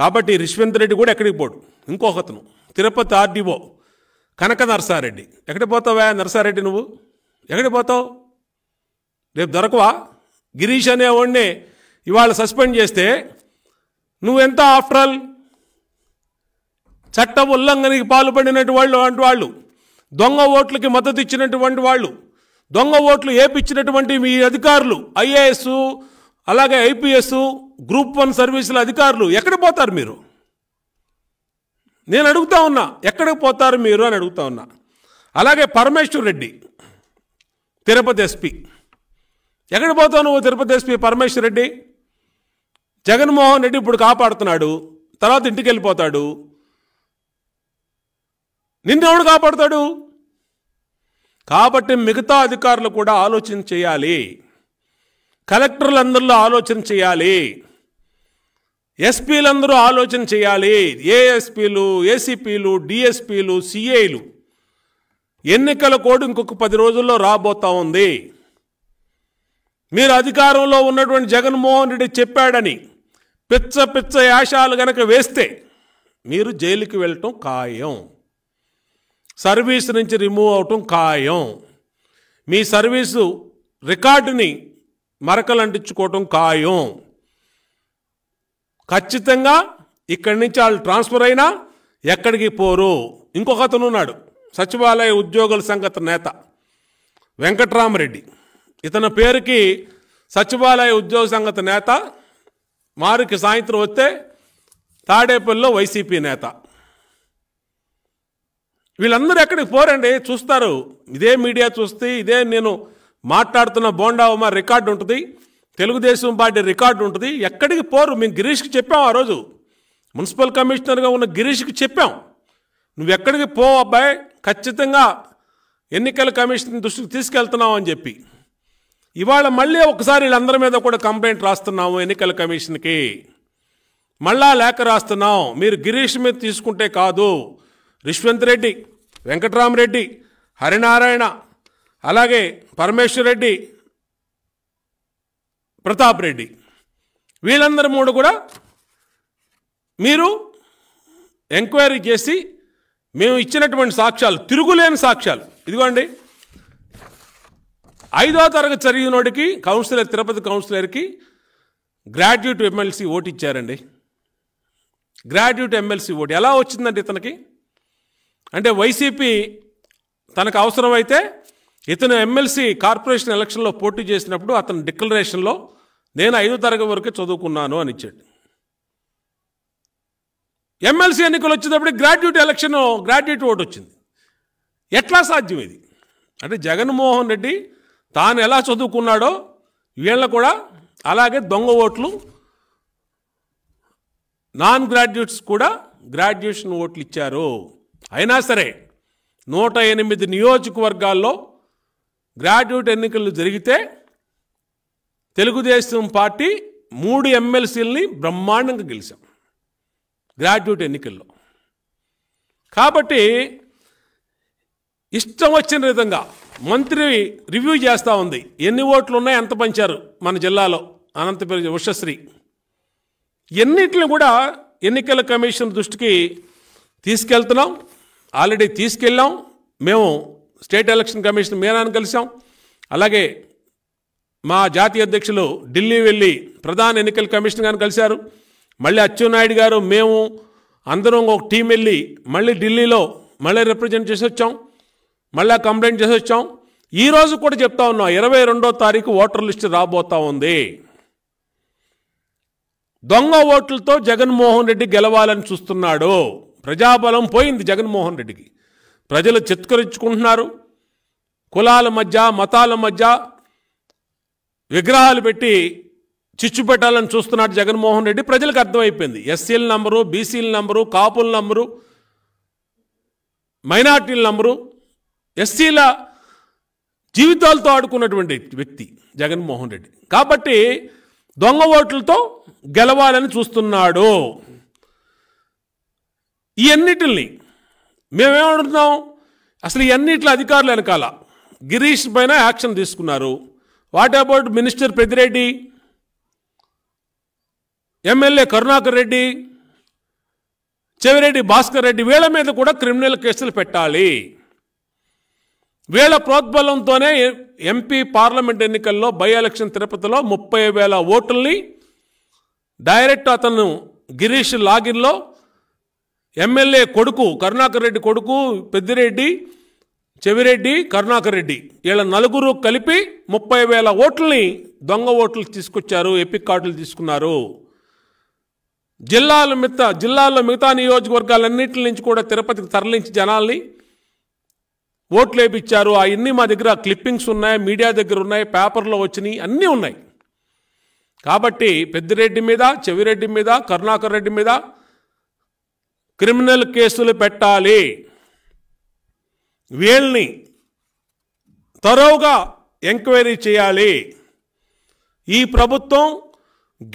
కాబట్టి రిష్వంత్ రెడ్డి కూడా ఎక్కడికి పోడు ఇంకొకతను తిరుపతి ఆర్డీఓ కనక నరసారెడ్డి ఎక్కడికి పోతావా నరసారెడ్డి నువ్వు ఎక్కడికి పోతావు రేపు దొరకవా గిరీష్ అనేవాడిని ఇవాళ సస్పెండ్ చేస్తే నువ్వెంత ఆఫ్టర్ ఆల్ చట్ట ఉల్లంఘనకి పాల్పడినటువంటి వాళ్ళు వాళ్ళు దొంగ ఓట్లకి మద్దతు ఇచ్చినటువంటి వాళ్ళు దొంగ ఓట్లు ఏపిచ్చినటువంటి మీ అధికారులు ఐఏఎస్ అలాగే ఐపీఎస్ గ్రూప్ వన్ సర్వీసుల అధికారులు ఎక్కడ పోతారు మీరు నేను అడుగుతా ఉన్నా ఎక్కడికి పోతారు మీరు అని అడుగుతా ఉన్నా అలాగే పరమేశ్వర్ రెడ్డి తిరుపతి ఎస్పీ ఎక్కడ పోతావు నువ్వు తిరుపతి ఎస్పీ పరమేశ్వర్ రెడ్డి జగన్మోహన్ రెడ్డి ఇప్పుడు కాపాడుతున్నాడు తర్వాత ఇంటికి వెళ్ళిపోతాడు నిన్నెవడు కాపాడుతాడు కాబట్టి మిగతా అధికారులు కూడా ఆలోచన చేయాలి కలెక్టర్లందరిలో ఆలోచన చేయాలి ఎస్పీలందరూ ఆలోచన చేయాలి ఏఎస్పీలు ఏసీపీలు డిఎస్పీలు సిఐలు ఎన్నికల కోడ్ ఇంకొక పది రోజుల్లో రాబోతా ఉంది మీరు అధికారంలో ఉన్నటువంటి జగన్మోహన్ రెడ్డి చెప్పాడని పిచ్చ పిచ్చ యాషాలు గనక వేస్తే మీరు జైలుకి వెళ్ళటం ఖాయం సర్వీస్ నుంచి రిమూవ్ అవటం ఖాయం మీ సర్వీసు రికార్డుని మరకలంటించుకోవటం ఖాయం ఖచ్చితంగా ఇక్కడి నుంచి వాళ్ళు ట్రాన్స్ఫర్ అయినా ఎక్కడికి పోరు ఇంకొక అతను ఉన్నాడు సచివాలయ ఉద్యోగుల సంగత నేత వెంకట్రామరెడ్డి ఇతని పేరుకి సచివాలయ ఉద్యోగ సంగత నేత మారుకి సాయంత్రం వస్తే తాడేపల్లిలో వైసీపీ నేత వీళ్ళందరూ ఎక్కడికి పోరండి చూస్తారు ఇదే మీడియా చూస్తే ఇదే నేను మాట్లాడుతున్న బోండా ఉమా రికార్డు ఉంటుంది తెలుగుదేశం పార్టీ రికార్డు ఉంటుంది ఎక్కడికి పోరు మేము గిరీష్కి చెప్పాం ఆ రోజు మున్సిపల్ కమిషనర్గా ఉన్న గిరీష్కి చెప్పాం నువ్వు ఎక్కడికి పో అబ్బాయి ఖచ్చితంగా ఎన్నికల కమిషన్ దృష్టికి తీసుకెళ్తున్నావు అని చెప్పి ఇవాళ మళ్ళీ ఒకసారి వీళ్ళందరి మీద కూడా కంప్లైంట్ రాస్తున్నాము ఎన్నికల కమిషన్కి మళ్ళా లేఖ రాస్తున్నాం మీరు గిరీష్ మీద తీసుకుంటే కాదు రిష్వంత్ రెడ్డి వెంకట్రామరెడ్డి హరినారాయణ అలాగే పరమేశ్వర్ రెడ్డి ప్రతాప్ రెడ్డి వీళ్ళందరి మూడు కూడా మీరు ఎంక్వైరీ చేసి మేము ఇచ్చినటువంటి సాక్ష్యాలు తిరుగులేని సాక్ష్యాలు ఇదిగోండి ఐదో తరగతి చదివినోడికి కౌన్సిలర్ తిరుపతి కౌన్సిలర్కి గ్రాడ్యుయేట్ ఎమ్మెల్సీ ఓటు ఇచ్చారండి గ్రాడ్యుయేట్ ఎమ్మెల్సీ ఓటు ఎలా వచ్చిందండి ఇతనికి అంటే వైసీపీ తనకు అవసరమైతే ఇతను ఎమ్మెల్సీ కార్పొరేషన్ ఎలక్షన్లో పోటీ చేసినప్పుడు అతని డిక్లరేషన్లో నేను ఐదో తరగతి వరకే చదువుకున్నాను అని ఇచ్చాడు ఎమ్మెల్సీ ఎన్నికలు వచ్చేటప్పుడు గ్రాడ్యుయేట్ ఎలక్షన్ గ్రాడ్యుయేట్ ఓటు వచ్చింది ఎట్లా సాధ్యం ఇది అంటే జగన్మోహన్ రెడ్డి తాను ఎలా చదువుకున్నాడో వీళ్ళ కూడా అలాగే దొంగ ఓట్లు నాన్ గ్రాడ్యుయేట్స్ కూడా గ్రాడ్యుయేషన్ ఓట్లు ఇచ్చారు అయినా సరే నూట ఎనిమిది నియోజకవర్గాల్లో గ్రాడ్యుయేట్ ఎన్నికలు జరిగితే తెలుగుదేశం పార్టీ మూడు ఎమ్మెల్సీలని బ్రహ్మాండంగా గెలిచాం గ్రాడ్యుయేట్ ఎన్నికల్లో కాబట్టి ఇష్టం వచ్చిన విధంగా మంత్రి రివ్యూ చేస్తూ ఉంది ఎన్ని ఓట్లు ఉన్నాయి ఎంత పంచారు మన జిల్లాలో అనంతపురం ఉషశ్రీ ఎన్నింటిని కూడా ఎన్నికల కమిషన్ దృష్టికి తీసుకెళ్తున్నాం ఆల్రెడీ తీసుకెళ్ళాం మేము స్టేట్ ఎలక్షన్ కమిషన్ మీనాన్ని కలిసాం అలాగే మా జాతీయ అధ్యక్షులు ఢిల్లీ వెళ్ళి ప్రధాన ఎన్నికల కమిషన్ గారిని కలిశారు మళ్ళీ అచ్చెన్నాయుడు గారు మేము అందరం ఒక టీం వెళ్ళి మళ్ళీ ఢిల్లీలో మళ్ళీ రిప్రజెంట్ చేసి వచ్చాం మళ్ళీ కంప్లైంట్ చేసి వచ్చాం ఈరోజు కూడా చెప్తా ఉన్నాం ఇరవై రెండో తారీఖు ఓటర్ లిస్ట్ రాబోతా ఉంది దొంగ ఓట్లతో జగన్మోహన్ రెడ్డి గెలవాలని చూస్తున్నాడు ప్రజాబలం పోయింది జగన్మోహన్ రెడ్డికి ప్రజలు చిత్కరించుకుంటున్నారు కులాల మధ్య మతాల మధ్య విగ్రహాలు పెట్టి చిచ్చు పెట్టాలని చూస్తున్నాడు జగన్మోహన్ రెడ్డి ప్రజలకు అర్థమైపోయింది ఎస్సీల నంబరు బీసీల నంబరు కాపుల నంబరు మైనార్టీల నంబరు ఎస్సీల జీవితాలతో ఆడుకున్నటువంటి వ్యక్తి జగన్మోహన్ రెడ్డి కాబట్టి దొంగ ఓట్లతో గెలవాలని చూస్తున్నాడు ఇవన్నిటిని మేమేమంటున్నాం అసలు ఇవన్నిట్లో అధికారులు వెనకాల గిరీష్ పైన యాక్షన్ తీసుకున్నారు what about minister Peddireddy MLA Karunakar Reddy Chevireddy Bhaskar Reddy వీళ్ళ మీద కూడా క్రిమినల్ కేసులు పెట్టాలి వీళ్ళ ప్రోద్బలంతోనే ఎంపీ పార్లమెంట్ ఎన్నికల్లో బై ఎలక్షన్ తిరుపతిలో ముప్పై వేల ఓటుల్ని డైరెక్ట్ అతను గిరీష్ లాగిన్లో ఎమ్మెల్యే కొడుకు కరుణాకర్ రెడ్డి కొడుకు పెద్దిరెడ్డి చెవిరెడ్డి కరుణాకర్ రెడ్డి వీళ్ళ నలుగురు కలిపి ముప్పై వేల ఓట్లని దొంగ ఓట్లు తీసుకొచ్చారు ఎపిక్ కార్డులు తీసుకున్నారు జిల్లాల మిగతా జిల్లాల్లో మిగతా నియోజకవర్గాలన్నింటి నుంచి కూడా తిరుపతికి తరలించి జనాల్ని ఓట్లు వేపించారు అవన్నీ మా దగ్గర క్లిప్పింగ్స్ ఉన్నాయి మీడియా దగ్గర ఉన్నాయి పేపర్లో వచ్చినాయి అన్నీ ఉన్నాయి కాబట్టి పెద్దిరెడ్డి మీద చెవిరెడ్డి మీద కరుణాకర్ రెడ్డి మీద క్రిమినల్ కేసులు పెట్టాలి వీళ్ళని తరోగా ఎంక్వైరీ చేయాలి ఈ ప్రభుత్వం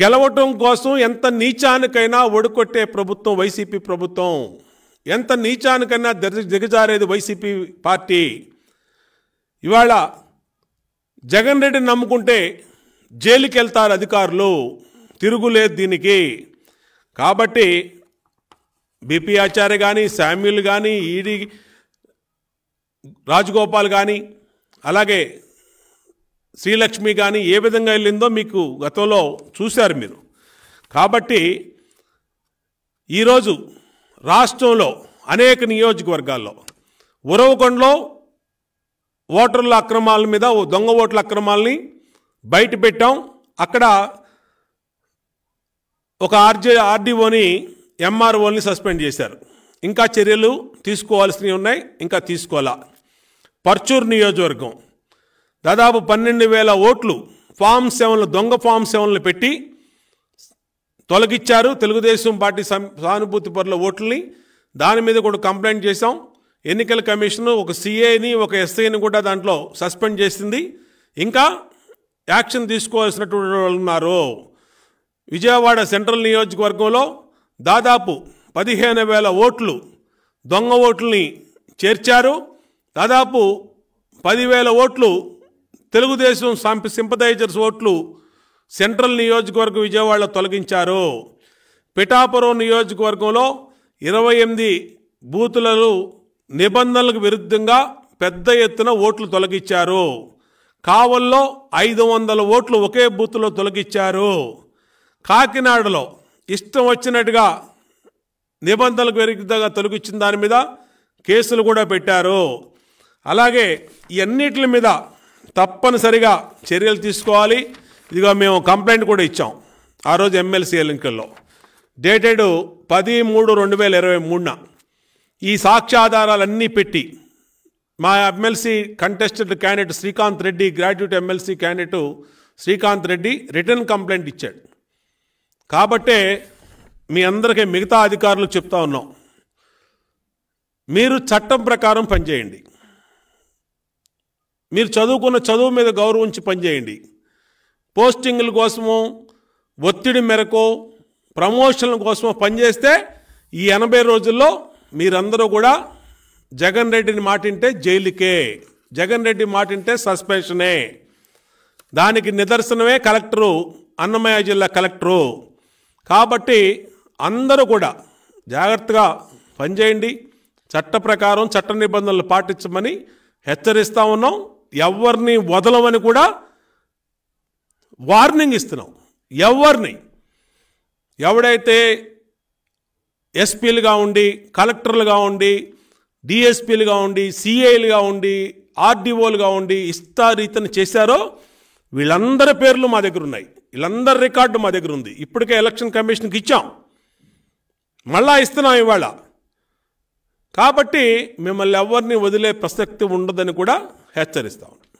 గెలవటం కోసం ఎంత నీచానికైనా ఒడుకొట్టే ప్రభుత్వం వైసీపీ ప్రభుత్వం ఎంత నీచానికైనా దిగజారేది వైసీపీ పార్టీ ఇవాళ జగన్ రెడ్డిని నమ్ముకుంటే జైలుకి వెళ్తారు అధికారులు తిరుగులేదు దీనికి కాబట్టి బీపీ ఆచార్య కానీ శామ్యులు కానీ ఈడీ రాజగోపాల్ కానీ అలాగే శ్రీలక్ష్మి కానీ ఏ విధంగా వెళ్ళిందో మీకు గతంలో చూశారు మీరు కాబట్టి ఈరోజు రాష్ట్రంలో అనేక నియోజకవర్గాల్లో ఉరవకొండలో ఓటర్ల అక్రమాల మీద దొంగ ఓట్ల అక్రమాలని బయట పెట్టాం అక్కడ ఒక ఆర్జే ఆర్డీఓని ఎంఆర్ఓని సస్పెండ్ చేశారు ఇంకా చర్యలు తీసుకోవాల్సినవి ఉన్నాయి ఇంకా తీసుకోవాలా పర్చూర్ నియోజకవర్గం దాదాపు పన్నెండు వేల ఓట్లు ఫామ్ సెవెన్లు దొంగ ఫామ్ సెవెన్లు పెట్టి తొలగిచ్చారు తెలుగుదేశం పార్టీ సానుభూతి పరుల ఓట్లని దాని మీద కూడా కంప్లైంట్ చేశాం ఎన్నికల కమిషన్ ఒక సిఏని ఒక ఎస్ఐని కూడా దాంట్లో సస్పెండ్ చేసింది ఇంకా యాక్షన్ తీసుకోవాల్సినటువంటి వాళ్ళు ఉన్నారు విజయవాడ సెంట్రల్ నియోజకవర్గంలో దాదాపు పదిహేను వేల ఓట్లు దొంగ ఓట్లని చేర్చారు దాదాపు పదివేల ఓట్లు తెలుగుదేశం సింపథైజర్స్ ఓట్లు సెంట్రల్ నియోజకవర్గం విజయవాడలో తొలగించారు పిఠాపురం నియోజకవర్గంలో ఇరవై ఎనిమిది బూతులను నిబంధనలకు విరుద్ధంగా పెద్ద ఎత్తున ఓట్లు తొలగించారు కావల్లో ఐదు వందల ఓట్లు ఒకే బూత్లో తొలగించారు కాకినాడలో ఇష్టం వచ్చినట్టుగా నిబంధనలకు విరుద్ధంగా తొలగించిన దాని మీద కేసులు కూడా పెట్టారు అలాగే ఇవన్నిటి మీద తప్పనిసరిగా చర్యలు తీసుకోవాలి ఇదిగో మేము కంప్లైంట్ కూడా ఇచ్చాం ఆ రోజు ఎమ్మెల్సీ ఎన్నికల్లో డేటెడ్ పది మూడు రెండు వేల ఇరవై మూడున ఈ సాక్ష్యాధారాలన్నీ పెట్టి మా MLC contested candidate Srikanth Reddy graduate MLC candidate Srikanth Reddy return complaint ఇచ్చాడు కాబట్టే మీ అందరికీ మిగతా అధికారులు చెప్తా ఉన్నాం మీరు చట్టం ప్రకారం పనిచేయండి మీరు చదువుకున్న చదువు మీద గౌరవం ఉంచి పనిచేయండి పోస్టింగ్ల కోసము ఒత్తిడి మేరకు ప్రమోషన్ల కోసమో పనిచేస్తే ఈ ఎనభై రోజుల్లో మీరందరూ కూడా జగన్ రెడ్డిని మాటింటే జైలుకే జగన్ రెడ్డి మాటింటే సస్పెన్షనే దానికి నిదర్శనమే కలెక్టరు అన్నమయ్య జిల్లా కలెక్టరు కాబట్టి అందరూ కూడా జాగ్రత్తగా పనిచేయండి చట్ట ప్రకారం చట్ట నిబంధనలు పాటించమని హెచ్చరిస్తూ ఉన్నాం ఎవరిని వదలమని కూడా వార్నింగ్ ఇస్తున్నాం ఎవరిని ఎవడైతే ఎస్పీలుగా ఉండి కలెక్టర్లుగా ఉండి డిఎస్పీలుగా ఉండి సిఐలుగా ఉండి ఆర్డీఓలుగా ఉండి ఇస్తారీతను చేశారో వీళ్ళందరి పేర్లు మా దగ్గర ఉన్నాయి వీళ్ళందరి రికార్డు మా దగ్గర ఉంది ఇప్పటికే ఎలక్షన్ కమిషన్కి ఇచ్చాం మళ్ళా ఇస్తున్నాం ఇవాళ కాబట్టి మిమ్మల్ని ఎవరిని వదిలే ప్రసక్తి ఉండదని కూడా heter i stan.